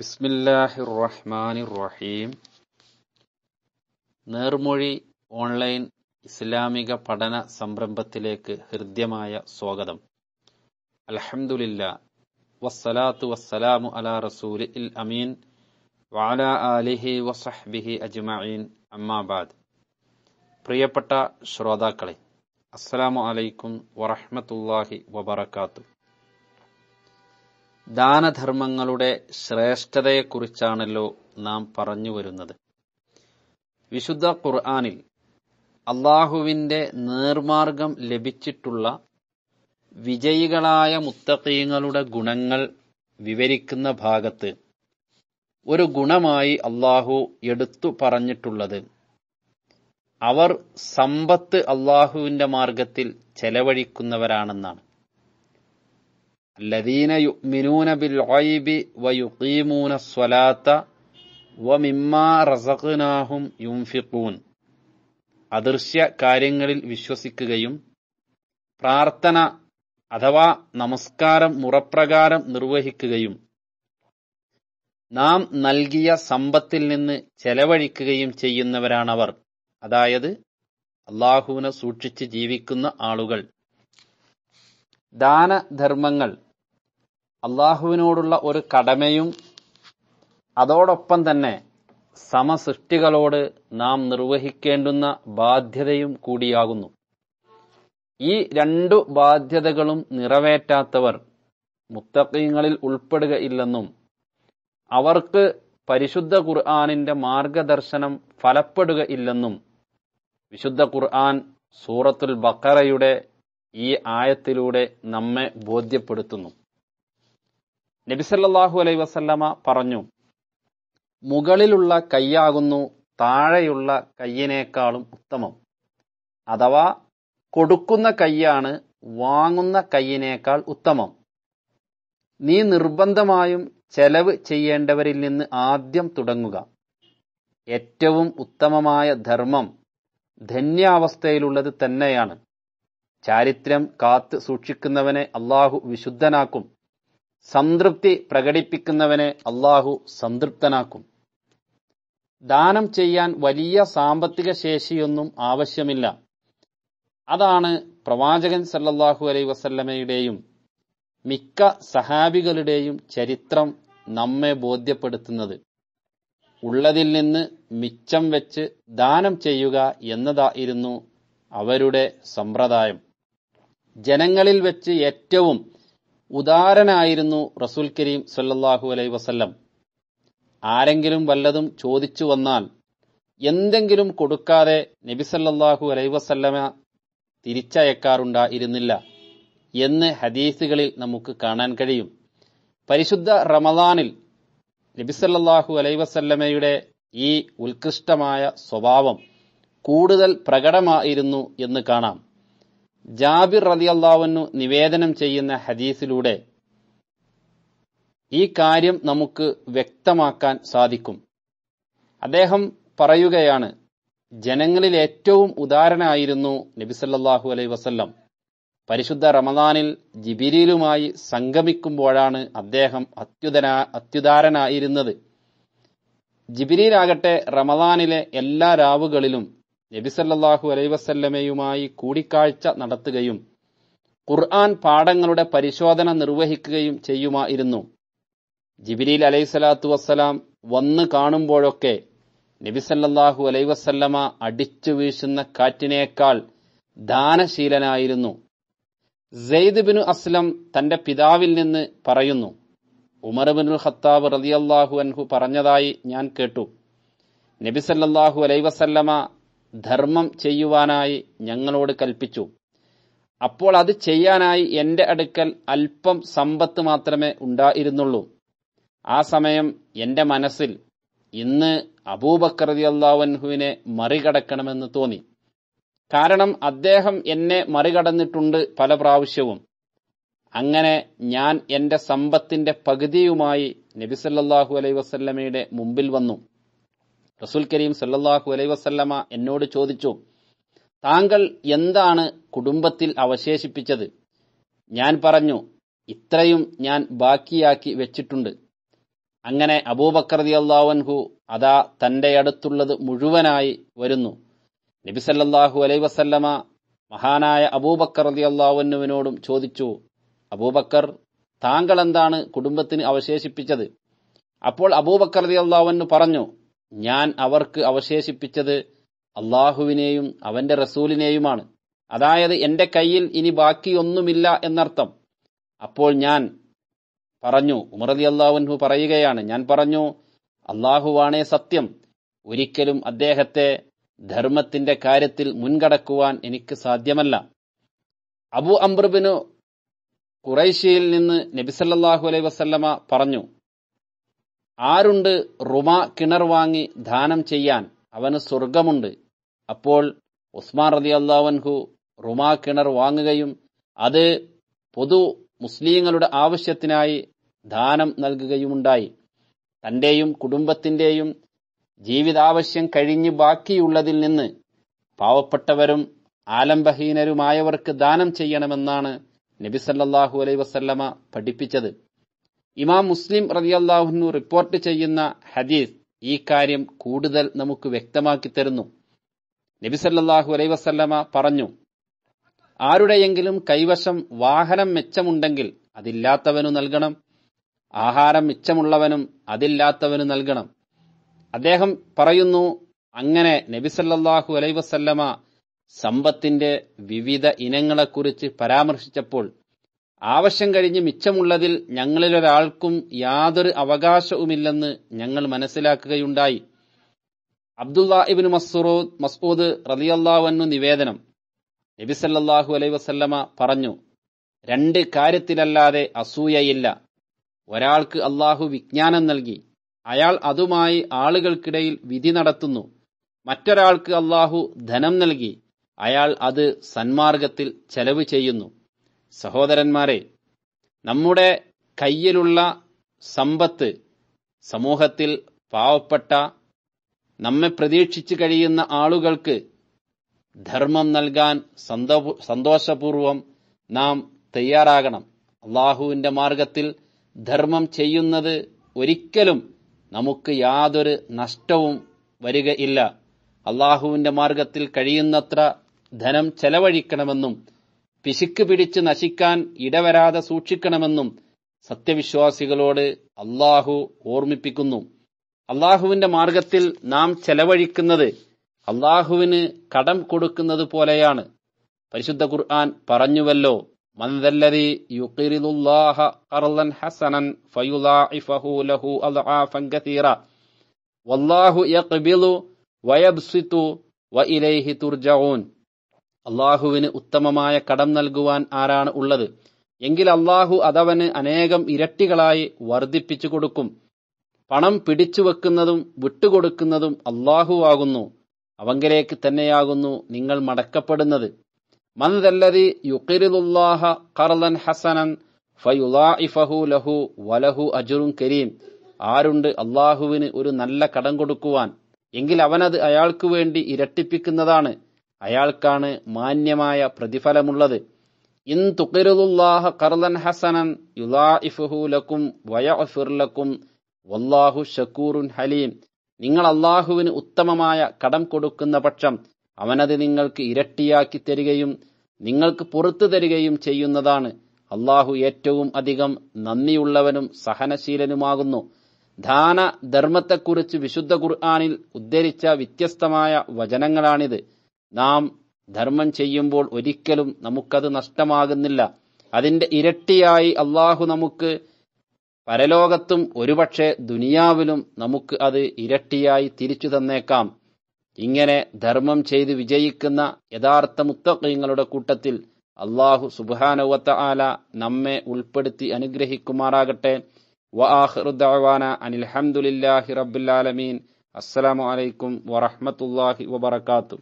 ബിസ്മില്ലാഹിർ റഹ്മാനിർ റഹീം നേർമൊഴി ഓൺലൈൻ ഇസ്ലാമിക പഠന സംരംഭത്തിലേക്ക് ഹൃദ്യമായ സ്വാഗതം അലഹമുല്ല വസ്സലാത്തു വസ്സലാമു അലാ റസൂലി ഇൽ അമീൻ വാല ആലിഹി വസഹ്ബിഹി അജ്മീൻ അമ്മാബാദ് പ്രിയപ്പെട്ട ശ്രോതാക്കളെ അസ്സലാമു അലൈക്കും വറഹ്മത്തുള്ളാഹി വബറകാത്തു ദാനധർമ്മങ്ങളുടെ ശ്രേഷ്ഠതയെക്കുറിച്ചാണല്ലോ നാം പറഞ്ഞു വരുന്നത് വിശുദ്ധ ഖുർആാനിൽ അള്ളാഹുവിന്റെ നേർമാർഗം ലഭിച്ചിട്ടുള്ള വിജയികളായ മുത്തഖീങ്ങളുടെ ഗുണങ്ങൾ വിവരിക്കുന്ന ഭാഗത്ത് ഒരു ഗുണമായി അള്ളാഹു എടുത്തു പറഞ്ഞിട്ടുള്ളത് അവർ സമ്പത്ത് അള്ളാഹുവിന്റെ മാർഗത്തിൽ ചെലവഴിക്കുന്നവരാണെന്നാണ് الذين يؤمنون بالغيب ويقيمون الصلاة ومما رزقناهم ينفقون അദൃശ്യ കാര്യങ്ങളിൽ വിശ്വസിക്കുകയും പ്രാർത്ഥന അഥവാ നമസ്കാരം മുറപ്രകാരം നിർവഹിക്കുകയും നാം നൽകിയ സമ്പത്തിൽ നിന്ന് ചെലവഴിക്കുകയും ചെയ്യുന്നവരാണവർ അതായത് അള്ളാഹുവിനെ സൂക്ഷിച്ച് ജീവിക്കുന്ന ആളുകൾ ദാനധർമ്മങ്ങൾ അള്ളാഹുവിനോടുള്ള ഒരു കടമയും അതോടൊപ്പം തന്നെ സമസൃഷ്ടികളോട് നാം നിർവഹിക്കേണ്ടുന്ന ബാധ്യതയും കൂടിയാകുന്നു ഈ രണ്ടു ബാധ്യതകളും നിറവേറ്റാത്തവർ മുത്തക്കീങ്ങളിൽ ഉൾപ്പെടുകയില്ലെന്നും അവർക്ക് പരിശുദ്ധ ഖുർആാനിന്റെ മാർഗദർശനം ഫലപ്പെടുകയില്ലെന്നും വിശുദ്ധ ഖുർആൻ സൂറത്തുൽ ബക്കറയുടെ ഈ ആയത്തിലൂടെ നമ്മെ ബോധ്യപ്പെടുത്തുന്നു നബിസല്ലാഹു അലൈ വസല്ലമ പറഞ്ഞു മുകളിലുള്ള കൈയാകുന്നു താഴെയുള്ള കയ്യനേക്കാളും ഉത്തമം അഥവാ കൊടുക്കുന്ന കൈയാണ് വാങ്ങുന്ന കൈയിനേക്കാൾ ഉത്തമം നീ നിർബന്ധമായും ചെലവ് ചെയ്യേണ്ടവരിൽ നിന്ന് ആദ്യം തുടങ്ങുക ഏറ്റവും ഉത്തമമായ ധർമ്മം ധന്യാവസ്ഥയിലുള്ളത് തന്നെയാണ് ചാരിത്രം കാത്ത് സൂക്ഷിക്കുന്നവനെ അള്ളാഹു വിശുദ്ധനാക്കും സംതൃപ്തി പ്രകടിപ്പിക്കുന്നവനെ അള്ളാഹു സംതൃപ്തനാക്കും ദാനം ചെയ്യാൻ വലിയ സാമ്പത്തിക ശേഷിയൊന്നും ആവശ്യമില്ല അതാണ് പ്രവാചകൻ സല്ലല്ലാഹു അലൈ വസല്ലമയുടെയും മിക്ക സഹാബികളുടെയും ചരിത്രം നമ്മെ ബോധ്യപ്പെടുത്തുന്നത് ഉള്ളതിൽ നിന്ന് മിച്ചം വെച്ച് ദാനം ചെയ്യുക എന്നതായിരുന്നു അവരുടെ സമ്പ്രദായം ജനങ്ങളിൽ വെച്ച് ഏറ്റവും ഉദാരനായിരുന്നു റസൂൽ കരീം സല്ലാഹു അലൈ വസല്ലം ആരെങ്കിലും വല്ലതും ചോദിച്ചു വന്നാൽ എന്തെങ്കിലും കൊടുക്കാതെ നബിസല്ലാഹു അലൈ വസല്ലമ തിരിച്ചയക്കാറുണ്ടായിരുന്നില്ല എന്ന് ഹദീസുകളിൽ നമുക്ക് കാണാൻ കഴിയും പരിശുദ്ധ റമദാനിൽ നബിസല്ലാഹു അലൈ വസല്ലമയുടെ ഈ ഉത്കൃഷ്ടമായ സ്വഭാവം കൂടുതൽ പ്രകടമായിരുന്നു എന്ന് കാണാം ജാബിർ റതി അള്ളാവുന്നു നിവേദനം ചെയ്യുന്ന ഹദീസിലൂടെ ഈ കാര്യം നമുക്ക് വ്യക്തമാക്കാൻ സാധിക്കും അദ്ദേഹം പറയുകയാണ് ജനങ്ങളിൽ ഏറ്റവും ഉദാരനായിരുന്നു നബിസല്ലാഹു അലൈ വസല്ലം പരിശുദ്ധ റമദാനിൽ ജിബിരിയിലുമായി സംഗമിക്കുമ്പോഴാണ് അദ്ദേഹം അത്യുതനാ അത്യുദാരനായിരുന്നത് ജിബിരിയിലാകട്ടെ റമദാനിലെ എല്ലാ രാവുകളിലും നബിസല്ലാഹു അലൈവസല്ലമയുമായി കൂടിക്കാഴ്ച നടത്തുകയും ഖുർആൻ പാഠങ്ങളുടെ പരിശോധന നിർവഹിക്കുകയും ചെയ്യുമായിരുന്നു ജിബിരിൽ അലൈഹിസ്വലാത്തു വസ്സലാം വന്ന് കാണുമ്പോഴൊക്കെ നബിസല്ലാഹു അലൈവസല്ലമ അടിച്ചു വീശുന്ന കാറ്റിനേക്കാൾ ദാനശീലനായിരുന്നു സെയ്ദ് ബിനു അസ്ലം തന്റെ പിതാവിൽ നിന്ന് പറയുന്നു ഉമർ ബിനുൽ ഖത്താബ് റതിയല്ലാഹു അൻഹു പറഞ്ഞതായി ഞാൻ കേട്ടു നബിസല്ലാഹു അലൈവസല്ലമ ധർമ്മം ചെയ്യുവാനായി ഞങ്ങളോട് കൽപ്പിച്ചു അപ്പോൾ അത് ചെയ്യാനായി എൻ്റെ അടുക്കൽ അല്പം സമ്പത്ത് മാത്രമേ ഉണ്ടായിരുന്നുള്ളൂ ആ സമയം എൻ്റെ മനസ്സിൽ ഇന്ന് അബൂബക്കറതി അള്ളാവൻഹുവിനെ മറികടക്കണമെന്ന് തോന്നി കാരണം അദ്ദേഹം എന്നെ മറികടന്നിട്ടുണ്ട് പല പ്രാവശ്യവും അങ്ങനെ ഞാൻ എൻ്റെ സമ്പത്തിൻ്റെ പകുതിയുമായി നബിസല്ലാഹു അലൈ വസല്ലമയുടെ മുമ്പിൽ വന്നു റസൂൽ കരീം സല്ലാഹു അലൈ വസല്ലമ എന്നോട് ചോദിച്ചു താങ്കൾ എന്താണ് കുടുംബത്തിൽ അവശേഷിപ്പിച്ചത് ഞാൻ പറഞ്ഞു ഇത്രയും ഞാൻ ബാക്കിയാക്കി വെച്ചിട്ടുണ്ട് അങ്ങനെ അബൂബക്കർദി അള്ളാവൻഹു അതാ തൻ്റെ അടുത്തുള്ളത് മുഴുവനായി വരുന്നു നബി അലൈ വസല്ലമ മഹാനായ അബൂബക്കർ അലി അള്ളാവന്നുവിനോടും ചോദിച്ചു അബൂബക്കർ താങ്കൾ എന്താണ് കുടുംബത്തിന് അവശേഷിപ്പിച്ചത് അപ്പോൾ അബൂബക്കർ അലി അള്ളാവന്നു പറഞ്ഞു ഞാൻ അവർക്ക് അവശേഷിപ്പിച്ചത് അള്ളാഹുവിനെയും അവന്റെ റസൂലിനെയുമാണ് അതായത് എൻ്റെ കയ്യിൽ ഇനി ബാക്കിയൊന്നുമില്ല എന്നർത്ഥം അപ്പോൾ ഞാൻ പറഞ്ഞു ഉമറലി അള്ളാഹുൻഹു പറയുകയാണ് ഞാൻ പറഞ്ഞു അള്ളാഹുവാണേ സത്യം ഒരിക്കലും അദ്ദേഹത്തെ ധർമ്മത്തിന്റെ കാര്യത്തിൽ മുൻകടക്കുവാൻ എനിക്ക് സാധ്യമല്ല അബു അംബ്രബിന് കുറൈശിയിൽ നിന്ന് നബിസല്ലാഹു അലൈ വസല്ലമ പറഞ്ഞു ആരുണ്ട് റുമ കിണർ വാങ്ങി ദാനം ചെയ്യാൻ അവന് സ്വർഗമുണ്ട് അപ്പോൾ ഉസ്മാൻ റതി അള്ളാവൻഹു റുമ കിണർ വാങ്ങുകയും അത് പൊതു മുസ്ലിങ്ങളുടെ ആവശ്യത്തിനായി ദാനം നൽകുകയുമുണ്ടായി തന്റെയും കുടുംബത്തിന്റെയും ജീവിതാവശ്യം കഴിഞ്ഞ് ബാക്കിയുള്ളതിൽ നിന്ന് പാവപ്പെട്ടവരും ആലംബഹീനരുമായവർക്ക് ദാനം ചെയ്യണമെന്നാണ് നബി സല്ലാഹു അലൈ വസല്ലമ പഠിപ്പിച്ചത് ഇമാം മുസ്ലിം റതിയല്ലാഹുന്നു റിപ്പോർട്ട് ചെയ്യുന്ന ഹദീസ് ഈ കാര്യം കൂടുതൽ നമുക്ക് വ്യക്തമാക്കി തരുന്നു നബിസല്ലാഹു അലൈ വസല്ലമ പറഞ്ഞു ആരുടെയെങ്കിലും കൈവശം വാഹനം മെച്ചമുണ്ടെങ്കിൽ അതില്ലാത്തവനു നൽകണം ആഹാരം മിച്ചമുള്ളവനും അതില്ലാത്തവനു നൽകണം അദ്ദേഹം പറയുന്നു അങ്ങനെ നബിസല്ലാഹു അലൈ വസല്ലമ സമ്പത്തിന്റെ വിവിധ ഇനങ്ങളെക്കുറിച്ച് പരാമർശിച്ചപ്പോൾ ആവശ്യം കഴിഞ്ഞ് മിച്ചമുള്ളതിൽ ഞങ്ങളിലൊരാൾക്കും യാതൊരു അവകാശവുമില്ലെന്ന് ഞങ്ങൾ മനസ്സിലാക്കുകയുണ്ടായി അബ്ദുല്ല ഇബിന് മസൂദ് മസൂദ് റലിയല്ലാവന്നു നിവേദനം നബി അലൈ വസല്ലമ പറഞ്ഞു രണ്ട് കാര്യത്തിലല്ലാതെ അസൂയയില്ല ഒരാൾക്ക് അള്ളാഹു വിജ്ഞാനം നൽകി അയാൾ അതുമായി ആളുകൾക്കിടയിൽ വിധി നടത്തുന്നു മറ്റൊരാൾക്ക് അള്ളാഹു ധനം നൽകി അയാൾ അത് സന്മാർഗത്തിൽ ചെലവ് ചെയ്യുന്നു സഹോദരന്മാരെ നമ്മുടെ കയ്യിലുള്ള സമ്പത്ത് സമൂഹത്തിൽ പാവപ്പെട്ട നമ്മെ പ്രതീക്ഷിച്ചു കഴിയുന്ന ആളുകൾക്ക് ധർമ്മം നൽകാൻ സന്തോഷപൂർവം നാം തയ്യാറാകണം അള്ളാഹുവിന്റെ മാർഗത്തിൽ ധർമ്മം ചെയ്യുന്നത് ഒരിക്കലും നമുക്ക് യാതൊരു നഷ്ടവും വരികയില്ല അള്ളാഹുവിന്റെ മാർഗത്തിൽ കഴിയുന്നത്ര ധനം ചെലവഴിക്കണമെന്നും പിശുക്ക് പിടിച്ച് നശിക്കാൻ ഇടവരാതെ സൂക്ഷിക്കണമെന്നും സത്യവിശ്വാസികളോട് അള്ളാഹു ഓർമ്മിപ്പിക്കുന്നു അള്ളാഹുവിന്റെ മാർഗത്തിൽ നാം ചെലവഴിക്കുന്നത് അള്ളാഹുവിന് കടം കൊടുക്കുന്നത് പോലെയാണ് പരിശുദ്ധ ഖുർആൻ പറഞ്ഞുവല്ലോ വല്ലാഹു വയബ്സിതു തുർജഊൻ അള്ളാഹുവിന് ഉത്തമമായ കടം നൽകുവാൻ ആരാണ് ഉള്ളത് എങ്കിൽ അള്ളാഹു അതവന് അനേകം ഇരട്ടികളായി വർദ്ധിപ്പിച്ചു കൊടുക്കും പണം പിടിച്ചു വെക്കുന്നതും വിട്ടുകൊടുക്കുന്നതും അള്ളാഹുവാകുന്നു അവങ്കിലേക്ക് തന്നെയാകുന്നു നിങ്ങൾ മടക്കപ്പെടുന്നത് മന്ദല്ലതി യുക്കിരുല്ലാഹ കർലൻ ഹസനൻ ഫയുലാഇഫഹു ലഹു വലഹു അജുറും കരീം ആരുണ്ട് അള്ളാഹുവിന് ഒരു നല്ല കടം കൊടുക്കുവാൻ എങ്കിൽ അവനത് അയാൾക്ക് വേണ്ടി ഇരട്ടിപ്പിക്കുന്നതാണ് അയാൾക്കാണ് മാന്യമായ പ്രതിഫലമുള്ളത് ഇൻ ഹസനൻ യുലാഇഫുഹു ലക്കും ലക്കും വല്ലാഹു ഹലീം നിങ്ങൾ അള്ളാഹുവിന് ഉത്തമമായ കടം കൊടുക്കുന്ന പക്ഷം അവനത് നിങ്ങൾക്ക് ഇരട്ടിയാക്കി തരികയും നിങ്ങൾക്ക് പുറത്തു തരികയും ചെയ്യുന്നതാണ് അള്ളാഹു ഏറ്റവും അധികം നന്ദിയുള്ളവനും സഹനശീലനുമാകുന്നു ധാന ധർമ്മത്തെക്കുറിച്ച് വിശുദ്ധ ഖുർആാനിൽ ഉദ്ധരിച്ച വ്യത്യസ്തമായ വചനങ്ങളാണിത് നാം ധർമ്മം ചെയ്യുമ്പോൾ ഒരിക്കലും നമുക്കത് നഷ്ടമാകുന്നില്ല അതിന്റെ ഇരട്ടിയായി അള്ളാഹു നമുക്ക് പരലോകത്തും ഒരുപക്ഷെ ദുനിയാവിലും നമുക്ക് അത് ഇരട്ടിയായി തിരിച്ചു തന്നേക്കാം ഇങ്ങനെ ധർമ്മം ചെയ്ത് വിജയിക്കുന്ന യഥാർത്ഥ മുത്തക്കങ്ങളുടെ കൂട്ടത്തിൽ അള്ളാഹു സുബാനവത്ത ആല നമ്മെ ഉൾപ്പെടുത്തി അനുഗ്രഹിക്കുമാറാകട്ടെ വാഹൃദാന അനിൽഹമുല്ലാഹി റബുലാലമീൻ അസ്സലാമലൈക്കും വറഹമത്തല്ലാഹി വബർക്കാത്തു